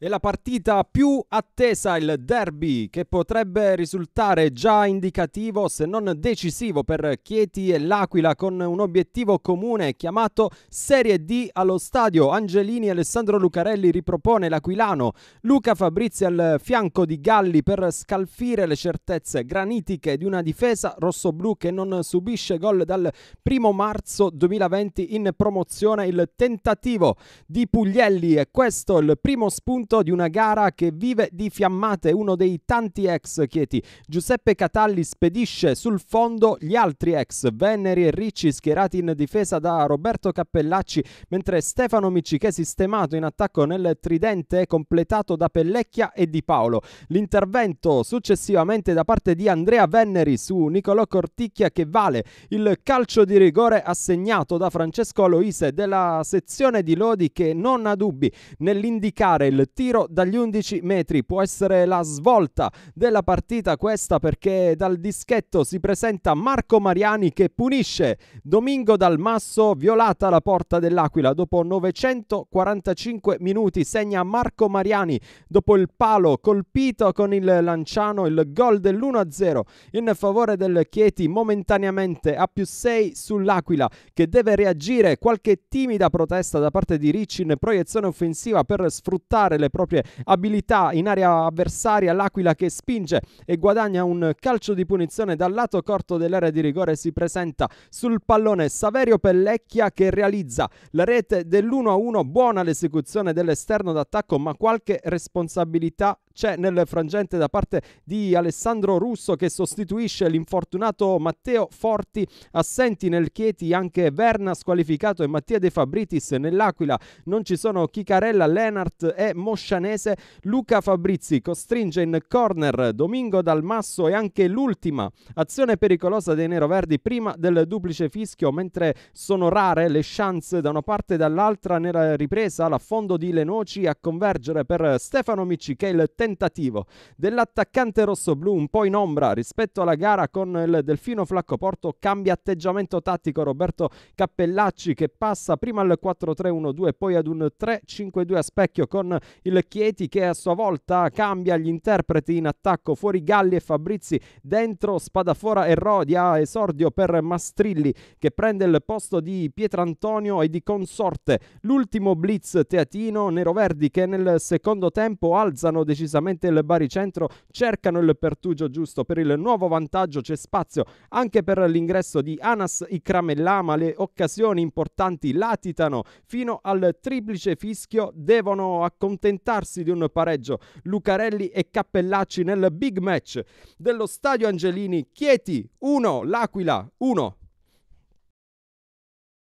E la partita più attesa, il derby, che potrebbe risultare già indicativo se non decisivo per Chieti e L'Aquila con un obiettivo comune chiamato Serie D allo stadio. Angelini e Alessandro Lucarelli ripropone l'Aquilano, Luca Fabrizi al fianco di Galli per scalfire le certezze granitiche di una difesa rossoblù che non subisce gol dal 1 marzo 2020 in promozione. Il tentativo di Puglielli e questo il primo spunto appunto di una gara che vive di fiammate, uno dei tanti ex Chieti. Giuseppe Catalli spedisce sul fondo gli altri ex, Venneri e Ricci schierati in difesa da Roberto Cappellacci, mentre Stefano Miccichè sistemato in attacco nel tridente completato da Pellecchia e Di Paolo. L'intervento successivamente da parte di Andrea Venneri su Nicolò Corticchia che vale il calcio di rigore assegnato da Francesco Aloise della sezione di Lodi che non ha dubbi nell'indicare il tiro dagli 11 metri può essere la svolta della partita questa perché dal dischetto si presenta Marco Mariani che punisce Domingo Dal Masso violata la porta dell'Aquila dopo 945 minuti segna Marco Mariani dopo il palo colpito con il Lanciano il gol dell'1-0 in favore del Chieti momentaneamente a più 6 sull'Aquila che deve reagire qualche timida protesta da parte di Ricci in proiezione offensiva per sfruttare le le proprie abilità in area avversaria. L'Aquila che spinge e guadagna un calcio di punizione dal lato corto dell'area di rigore. Si presenta sul pallone Saverio Pellecchia che realizza la rete dell'1-1. Buona l'esecuzione dell'esterno d'attacco, ma qualche responsabilità c'è nel frangente da parte di Alessandro Russo che sostituisce l'infortunato Matteo Forti, assenti nel Chieti anche Verna squalificato e Mattia De Fabritis nell'Aquila, non ci sono Chicarella, Lenart e Moscianese, Luca Fabrizi costringe in corner Domingo Dalmasso e anche l'ultima azione pericolosa dei neroverdi prima del duplice fischio, mentre sono rare le chance da una parte e dall'altra nella ripresa l'affondo di Lenoci a convergere per Stefano Micci che è il tentativo tentativo dell'attaccante rossoblù un po' in ombra rispetto alla gara con il Delfino Flaccoporto cambia atteggiamento tattico Roberto Cappellacci che passa prima al 4-3-1-2 poi ad un 3-5-2 a specchio con il Chieti che a sua volta cambia gli interpreti in attacco fuori Galli e Fabrizi dentro Spadafora e Rodia esordio per Mastrilli che prende il posto di Pietrantonio e di consorte l'ultimo blitz teatino neroverdi che nel secondo tempo alzano decisamente piazzamento il baricentro cercano il pertugio giusto per il nuovo vantaggio c'è spazio anche per l'ingresso di Anas Ikramellama le occasioni importanti latitano fino al triplice fischio devono accontentarsi di un pareggio Lucarelli e Cappellacci nel big match dello stadio Angelini Chieti 1 L'Aquila 1